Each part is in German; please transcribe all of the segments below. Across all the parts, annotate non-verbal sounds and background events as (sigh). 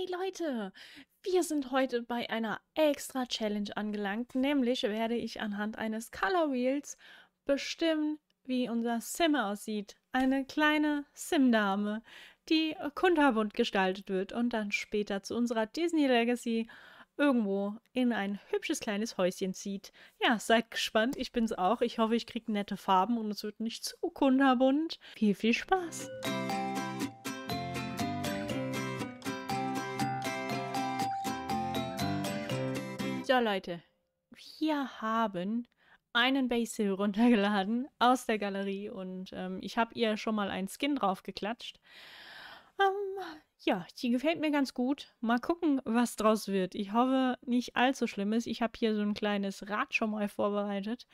Hey Leute, wir sind heute bei einer extra Challenge angelangt, nämlich werde ich anhand eines Color Wheels bestimmen, wie unser Sim aussieht. Eine kleine Sim-Dame, die kunterbunt gestaltet wird und dann später zu unserer Disney Legacy irgendwo in ein hübsches kleines Häuschen zieht. Ja, seid gespannt, ich bin's auch. Ich hoffe, ich kriege nette Farben und es wird nicht zu kunterbunt. Viel, viel Spaß! So, Leute, wir haben einen Basil runtergeladen aus der Galerie und ähm, ich habe ihr schon mal einen Skin drauf geklatscht. Ähm, ja, die gefällt mir ganz gut. Mal gucken, was draus wird. Ich hoffe, nicht allzu schlimm ist. Ich habe hier so ein kleines Rad schon mal vorbereitet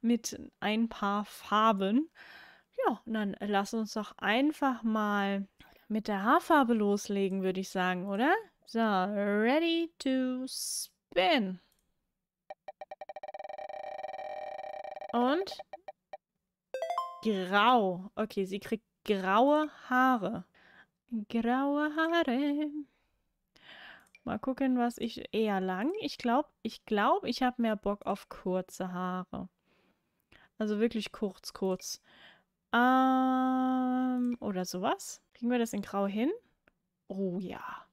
mit ein paar Farben. Ja, und dann lass uns doch einfach mal mit der Haarfarbe loslegen, würde ich sagen, oder? So, ready to Ben. Und grau. Okay, sie kriegt graue Haare. Graue Haare. Mal gucken, was ich eher lang. Ich glaube, ich glaube, ich habe mehr Bock auf kurze Haare. Also wirklich kurz, kurz. Ähm, oder sowas. Kriegen wir das in grau hin? Oh ja.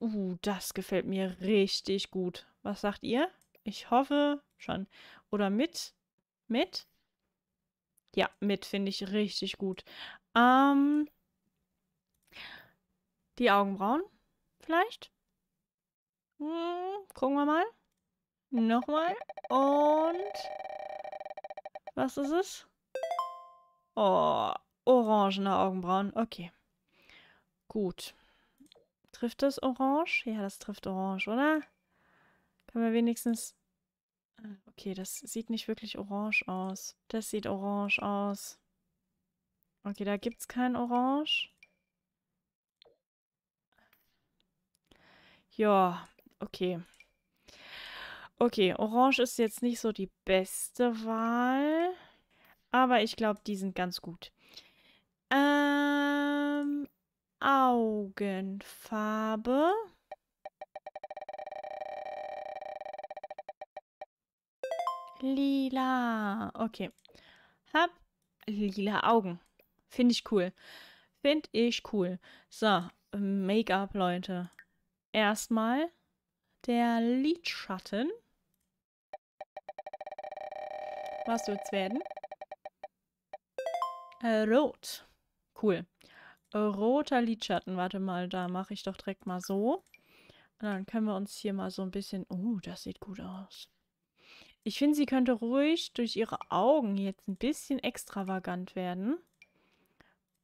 Uh, das gefällt mir richtig gut. Was sagt ihr? Ich hoffe schon. Oder mit? Mit? Ja, mit finde ich richtig gut. Ähm, die Augenbrauen vielleicht? Hm, gucken wir mal. Nochmal. Und was ist es? Oh, orangene Augenbrauen. Okay. Gut. Trifft das Orange? Ja, das trifft Orange, oder? Können wir wenigstens... Ah, okay, das sieht nicht wirklich orange aus. Das sieht orange aus. Okay, da gibt es kein Orange. Ja, okay. Okay, Orange ist jetzt nicht so die beste Wahl. Aber ich glaube, die sind ganz gut. Ähm, Augenfarbe. Lila. Okay. Hab lila Augen. Finde ich cool. Finde ich cool. So, Make-up, Leute. Erstmal der Lidschatten. Was wird's werden? Äh, rot. Cool roter Lidschatten. Warte mal, da mache ich doch direkt mal so. Und dann können wir uns hier mal so ein bisschen... Oh, uh, das sieht gut aus. Ich finde, sie könnte ruhig durch ihre Augen jetzt ein bisschen extravagant werden.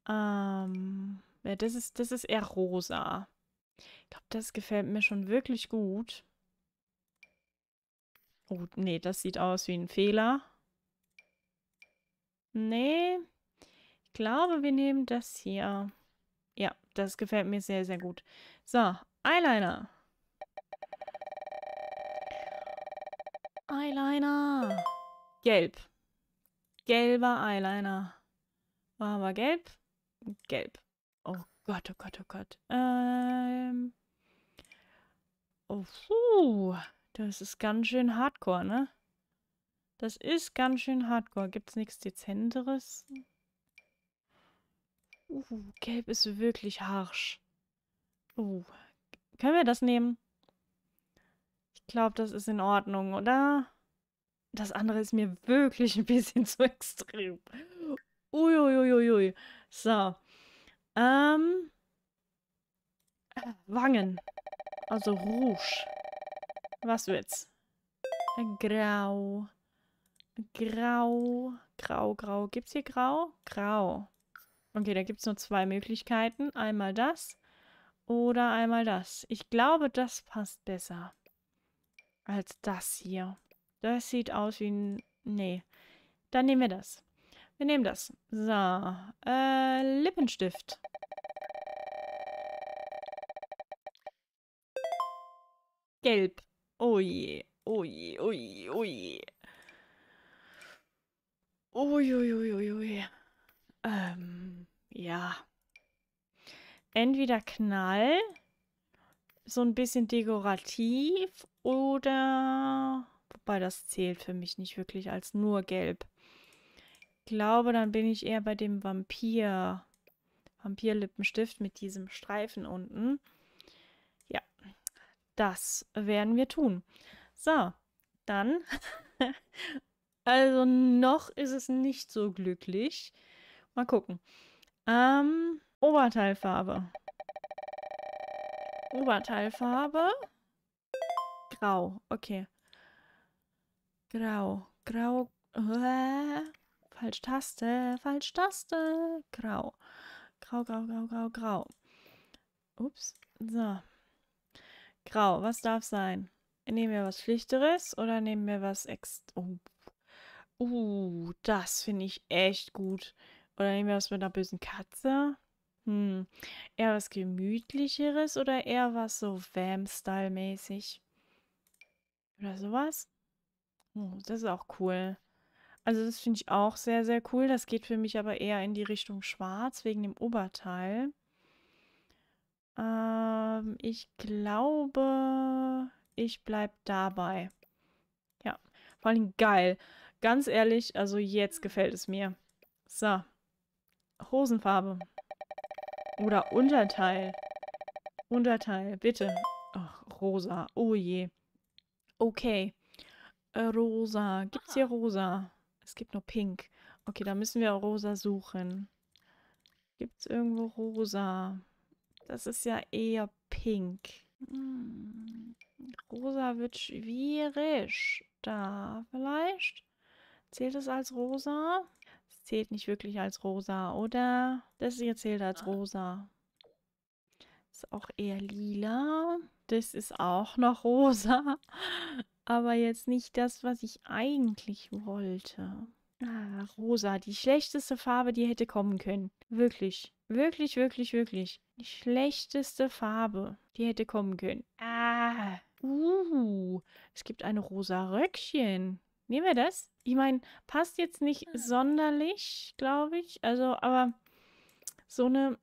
Ähm, ja, das ist, das ist eher rosa. Ich glaube, das gefällt mir schon wirklich gut. Oh, nee, das sieht aus wie ein Fehler. Nee, glaube, wir nehmen das hier. Ja, das gefällt mir sehr, sehr gut. So, Eyeliner. Eyeliner. Gelb. Gelber Eyeliner. War aber gelb? Gelb. Oh Gott, oh Gott, oh Gott. Ähm. Oh, puh. Das ist ganz schön hardcore, ne? Das ist ganz schön hardcore. Gibt es nichts Dezenteres? Uh, gelb ist wirklich harsch. Uh, können wir das nehmen? Ich glaube, das ist in Ordnung, oder? Das andere ist mir wirklich ein bisschen (laughs) zu extrem. Uiuiuiui. So. Ähm. Wangen. Also Rouge. Was wird's? Grau. Grau. Grau, grau. Gibt's hier grau? Grau. Okay, da gibt es nur zwei Möglichkeiten. Einmal das oder einmal das. Ich glaube, das passt besser als das hier. Das sieht aus wie ein... Nee. Dann nehmen wir das. Wir nehmen das. So. Äh, Lippenstift. Gelb. Oh je. Oh je, oh je, oh je. Oh oh oh je, je, je. Ähm ja, entweder Knall, so ein bisschen dekorativ oder, wobei das zählt für mich nicht wirklich als nur gelb. Ich glaube, dann bin ich eher bei dem Vampir, Vampirlippenstift mit diesem Streifen unten. Ja, das werden wir tun. So, dann, (laughs) also noch ist es nicht so glücklich. Mal gucken. Ähm, Oberteilfarbe. Oberteilfarbe. Grau, okay. Grau, grau. Äh, falsch Taste, falsch Taste. Grau. Grau, grau, grau, grau, grau. Ups, so. Grau, was darf sein? Nehmen wir was Schlichteres oder nehmen wir was ex... Oh. Uh, das finde ich echt gut. Oder nehmen was mit einer bösen Katze? Hm, eher was gemütlicheres oder eher was so vamp style mäßig Oder sowas? Oh, das ist auch cool. Also das finde ich auch sehr, sehr cool. Das geht für mich aber eher in die Richtung schwarz, wegen dem Oberteil. Ähm, ich glaube, ich bleibe dabei. Ja, vor allem geil. Ganz ehrlich, also jetzt gefällt es mir. So. Hosenfarbe. Oder Unterteil. Unterteil, bitte. Ach, rosa. Oh je. Okay. Äh, rosa. Gibt's hier rosa? Es gibt nur pink. Okay, da müssen wir rosa suchen. Gibt's irgendwo rosa? Das ist ja eher pink. Hm. Rosa wird schwierig. Da vielleicht. Zählt es als rosa? das zählt nicht wirklich als rosa, oder? Das hier zählt als rosa. Ist auch eher lila. Das ist auch noch rosa. (laughs) Aber jetzt nicht das, was ich eigentlich wollte. Ah, rosa, die schlechteste Farbe, die hätte kommen können. Wirklich, wirklich, wirklich, wirklich. Die schlechteste Farbe, die hätte kommen können. Ah, uh, es gibt ein rosa Röckchen. Nehmen wir das? Ich meine, passt jetzt nicht hm. sonderlich, glaube ich. Also, aber so eine,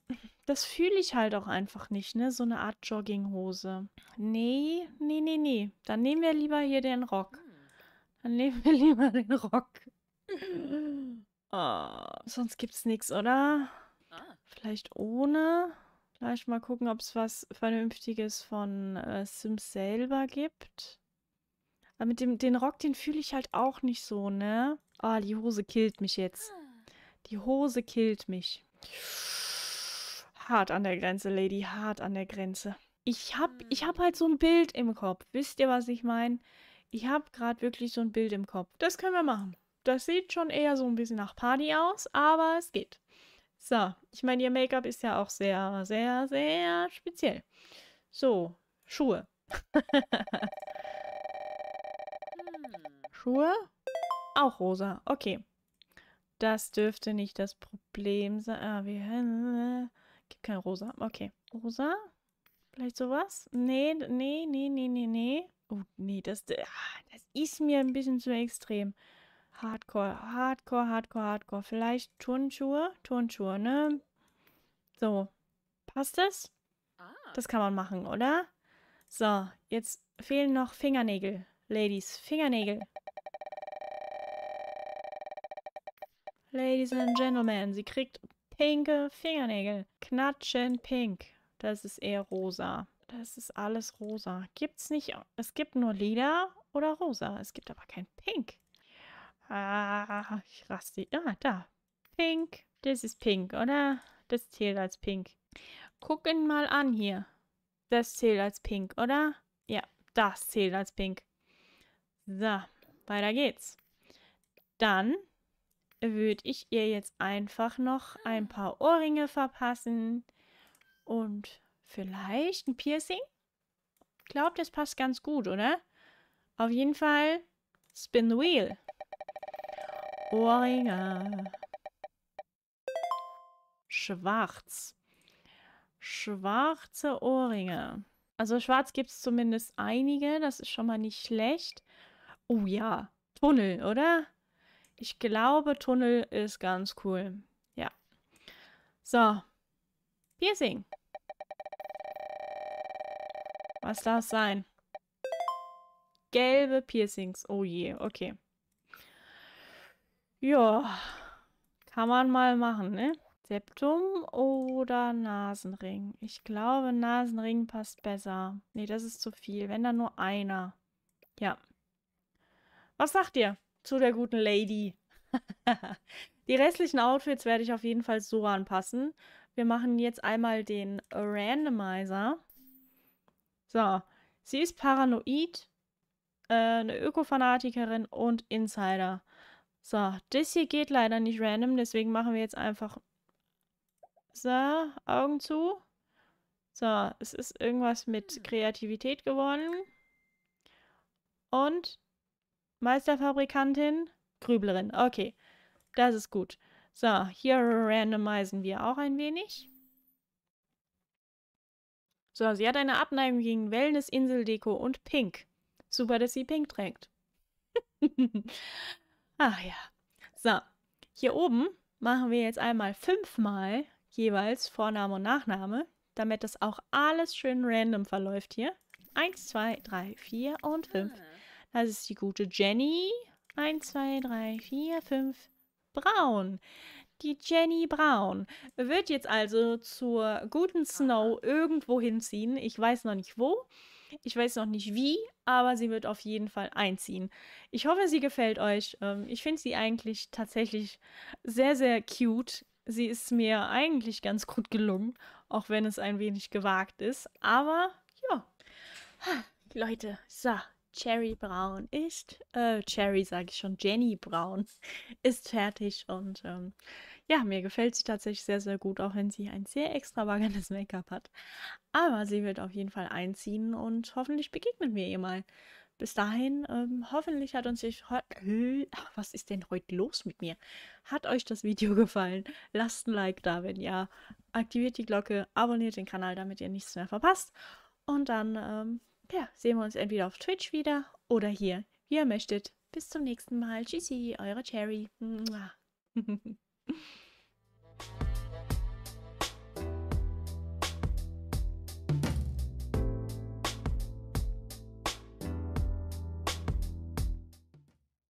das fühle ich halt auch einfach nicht, ne? So eine Art Jogginghose. Nee, nee, nee, nee. Dann nehmen wir lieber hier den Rock. Hm. Dann nehmen wir (laughs) lieber den Rock. Oh, (clears throat) sonst gibt's nichts, oder? Ah. Vielleicht ohne. Vielleicht mal gucken, ob es was Vernünftiges von äh, Sims selber gibt. Aber mit dem den Rock, den fühle ich halt auch nicht so, ne? Ah, die Hose killt mich jetzt. Ah. Die Hose killt mich. Hart an der Grenze, Lady, hart an der Grenze. Ich habe hm. ich hab halt so ein Bild im Kopf. Wisst ihr, was ich meine? Ich habe gerade wirklich so ein Bild im Kopf. Das können wir machen. Das sieht schon eher so ein bisschen nach Party aus, aber es geht. So, ich meine, ihr Make-up ist ja auch sehr, sehr, sehr speziell. So, Schuhe. (laughs) Schuhe? Auch rosa. Okay. Das dürfte nicht das Problem sein. Ah, wir. Äh, gibt kein rosa. Okay. Rosa? Vielleicht sowas? Nee, nee, nee, nee, nee, nee. Oh, nee, das, äh, das ist mir ein bisschen zu extrem. Hardcore, Hardcore, Hardcore, Hardcore. Vielleicht Turnschuhe? Turnschuhe, ne? So. Passt es? Ah. Das kann man machen, oder? So, jetzt fehlen noch Fingernägel. Ladies, Fingernägel. Ladies and Gentlemen, sie kriegt pinke Fingernägel. Knatschen pink. Das ist eher rosa. Das ist alles rosa. Gibt's nicht. Es gibt nur lila oder rosa. Es gibt aber kein pink. Ah, ich raste. Ah, da. Pink. Das ist pink, oder? Das zählt als pink. Guck ihn mal an hier. Das zählt als pink, oder? Ja, das zählt als pink. So, weiter geht's. Dann würde ich ihr jetzt einfach noch ein ah. paar Ohrringe verpassen und vielleicht ein Piercing. Ich glaube, das passt ganz gut, oder? Auf jeden Fall Spin the Wheel. Ohrringe. Schwarz. Schwarze Ohrringe. Also schwarz gibt es zumindest einige. Das ist schon mal nicht schlecht. Oh ja, Tunnel, oder? Ich glaube, Tunnel ist ganz cool. Ja. So. Piercing. Was darf es sein? Gelbe Piercings. Oh je, okay. Ja. Kann man mal machen, ne? Septum oder Nasenring? Ich glaube, Nasenring passt besser. Ne, das ist zu viel. Wenn dann nur einer. Ja. Was sagt ihr? zu der guten Lady. (laughs) die restlichen Outfits werde ich auf jeden Fall so anpassen. Wir machen jetzt einmal den Randomizer. So, sie ist paranoid, äh, eine Öko-Fanatikerin und Insider. So, das hier geht leider nicht random, deswegen machen wir jetzt einfach so, Augen zu. So, es ist irgendwas mit hm. Kreativität geworden. Und Meisterfabrikantin? Grüblerin. Okay, das ist gut. So, hier randomisieren wir auch ein wenig. So, sie hat eine Abneigung gegen Wellness, Inseldeko und Pink. Super, dass sie Pink trägt. (laughs) Ach ja. So, hier oben machen wir jetzt einmal fünfmal jeweils Vorname und Nachname, damit das auch alles schön random verläuft hier. Eins, zwei, drei, vier und fünf. Das ist die gute Jenny. 1, 2, 3, 4, 5. Braun. Die Jenny Braun wird jetzt also zur guten Snow irgendwo hinziehen. Ich weiß noch nicht wo. Ich weiß noch nicht wie, aber sie wird auf jeden Fall einziehen. Ich hoffe, sie gefällt euch. Ähm, ich finde sie eigentlich tatsächlich sehr, sehr cute. Sie ist mir eigentlich ganz gut gelungen, auch wenn es ein wenig gewagt ist. Aber ja, Leute, so, Cherry Brown ist, äh, Cherry sage ich schon, Jenny Brown (laughs) ist fertig und ähm, ja, mir gefällt sie tatsächlich sehr, sehr gut, auch wenn sie ein sehr extravagantes Make-up hat. Aber sie wird auf jeden Fall einziehen und hoffentlich begegnet mir ihr mal. Bis dahin, ähm, hoffentlich hat uns ich. was ist denn heute los mit mir? Hat euch das Video (laughs) gefallen? Lasst ein Like da, wenn ja. Aktiviert die Glocke, abonniert den Kanal, damit ihr nichts mehr verpasst. Und dann ähm, ja, sehen wir uns entweder auf Twitch wieder oder hier, wie ihr möchtet. Bis zum nächsten Mal. Tschüssi, eure Cherry. (laughs)